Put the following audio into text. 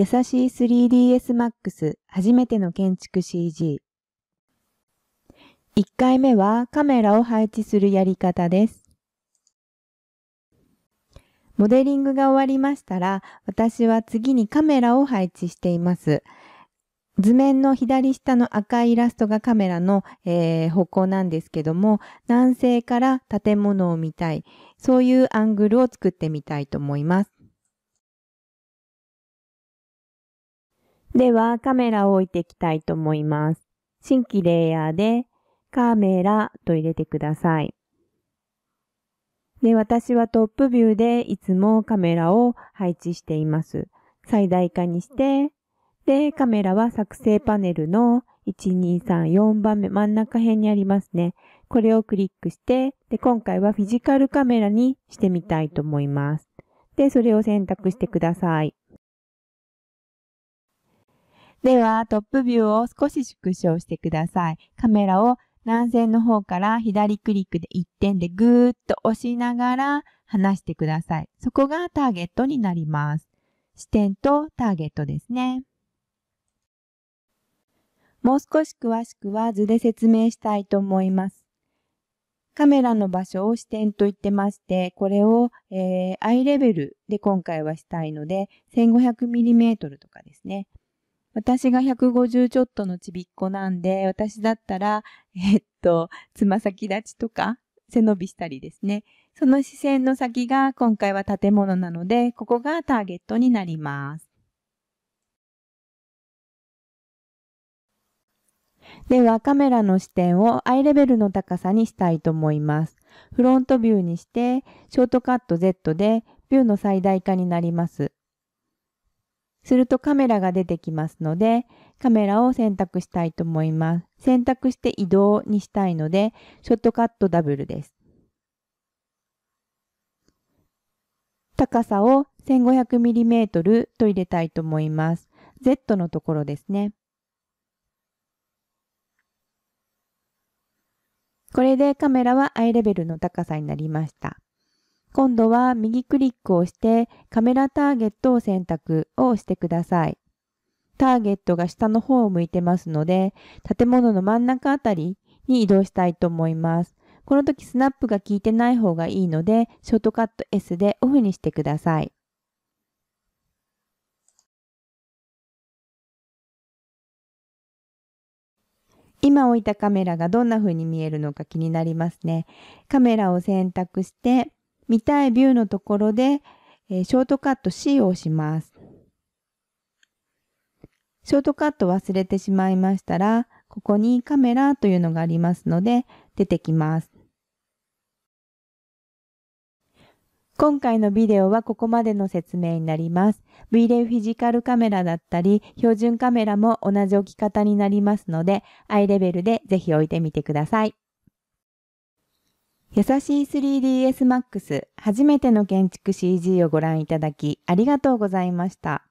優しい 3DS Max 初めての建築 CG。1回目はカメラを配置するやり方です。モデリングが終わりましたら、私は次にカメラを配置しています。図面の左下の赤いイラストがカメラの、えー、方向なんですけども、南西から建物を見たい、そういうアングルを作ってみたいと思います。ではカメラを置いていきたいと思います。新規レイヤーでカメラと入れてください。で、私はトップビューでいつもカメラを配置しています。最大化にして、で、カメラは作成パネルの1234番目、真ん中辺にありますね。これをクリックして、で、今回はフィジカルカメラにしてみたいと思います。で、それを選択してください。では、トップビューを少し縮小してください。カメラを南線の方から左クリックで1点でぐーっと押しながら離してください。そこがターゲットになります。視点とターゲットですね。もう少し詳しくは図で説明したいと思います。カメラの場所を視点と言ってまして、これを、えー、アイレベルで今回はしたいので、1500mm とかですね。私が150ちょっとのちびっこなんで、私だったら、えっと、つま先立ちとか、背伸びしたりですね。その視線の先が今回は建物なので、ここがターゲットになります。ではカメラの視点をアイレベルの高さにしたいと思います。フロントビューにして、ショートカット Z でビューの最大化になります。するとカメラが出てきますので、カメラを選択したいと思います。選択して移動にしたいので、ショットカットダブルです。高さを 1500mm と入れたいと思います。Z のところですね。これでカメラはアイレベルの高さになりました。今度は右クリックをしてカメラターゲットを選択を押してください。ターゲットが下の方を向いてますので、建物の真ん中あたりに移動したいと思います。この時スナップが効いてない方がいいので、ショートカット S でオフにしてください。今置いたカメラがどんな風に見えるのか気になりますね。カメラを選択して、見たいビューのところで、えー、ショートカット C を押します。ショートカット忘れてしまいましたら、ここにカメラというのがありますので、出てきます。今回のビデオはここまでの説明になります。V レイフィジカルカメラだったり、標準カメラも同じ置き方になりますので、アイレベルでぜひ置いてみてください。優しい 3ds Max 初めての建築 CG をご覧いただきありがとうございました。